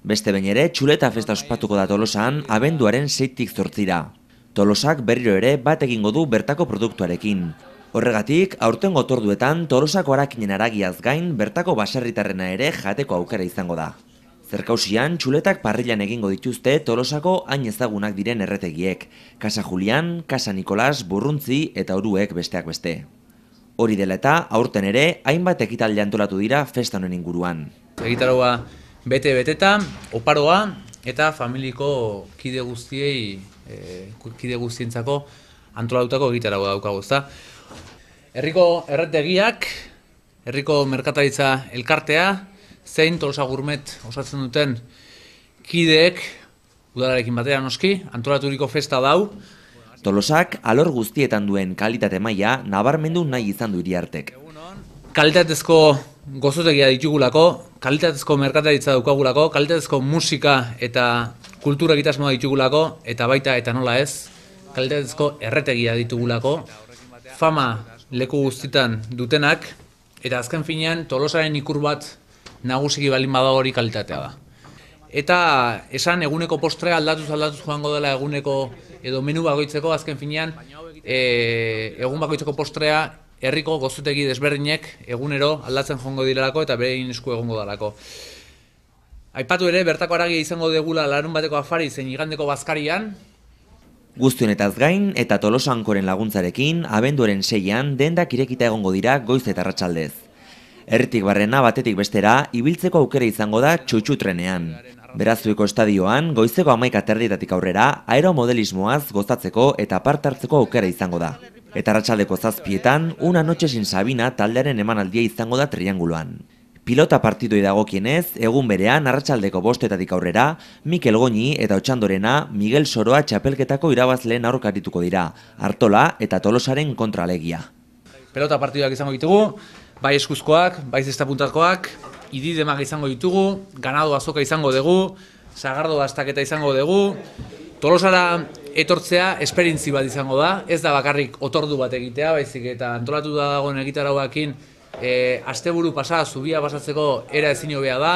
Beste behin ere, txuleta festa ospatuko da tolosan, abenduaren seitik zortzira. Tolosak berriro ere bat egingo du bertako produktuarekin. Horregatik, aurten duetan, tolosako harakinen aragiaz gain, bertako baserritarrena ere jateko aukera izango da. Zerkausian, txuletak parrilan egingo dituzte tolosako hain ezagunak diren erretegiek, Kasa Julian, Kasa Nikolas, Burruntzi eta Oruek besteak beste. Hori dela eta, aurten ere, hainbat ekitaldean tolatu dira festa inguruan. Egitaroa ba, bete beteta oparoa eta familiko kide guztiei e, kide guztientzako antolatutako egitarago daukago, ezta. Herriko erretegiak, herriko merkataritza elkartea, zein Tolosa Gourmet osatzen duten kideek udalarekin batera noski antolaturiko festa dau. Tolosak alor guztietan duen kalitate maila nabarmendu nahi izan du hiri artek. Kalitatezko gozotegia ditugulako, kalitatezko merkataritza daukagulako, kalitatezko musika eta kultura egitasmoa ditugulako, eta baita eta nola ez, kalitatezko erretegia ditugulako, fama leku guztietan dutenak, eta azken finean tolosaren ikur bat nagusiki balin bada kalitatea da. Eta esan eguneko postrea aldatuz aldatuz joango dela eguneko edo menu bagoitzeko azken finean e, egun bagoitzeko postrea herriko gozutegi desberdinek egunero aldatzen jongo direlako eta berein esku egongo dalako. Aipatu ere, bertako aragia izango degula larun bateko afari zein igandeko bazkarian, Guztionetaz gain eta tolosankoren laguntzarekin abenduaren seian dendak irekita egongo dira goiz eta ratxaldez. Erritik barrena batetik bestera ibiltzeko aukera izango da txutxu trenean. Berazueko estadioan goizeko amaik aterdietatik aurrera aeromodelismoaz gozatzeko eta partartzeko aukera izango da. Eta ratxaldeko zazpietan, una notxe sin sabina taldearen eman aldia izango da trianguloan. Pilota partidu idago egun berean arratsaldeko bostetatik aurrera, Mikel Goñi eta Otxandorena Miguel Soroa txapelketako irabazleen aurkarituko dira, Artola eta Tolosaren kontralegia. Pelota partiduak izango ditugu, bai eskuzkoak, bai zestapuntatkoak, ididemak izango ditugu, ganado azoka izango dugu, zagardo dastaketa izango dugu, Tolosara etortzea esperintzi bat izango da, ez da bakarrik otordu bat egitea, baizik eta antolatu da dagoen egitarauakin e, eh, asteburu pasa, zubia pasatzeko era ezin hobea da.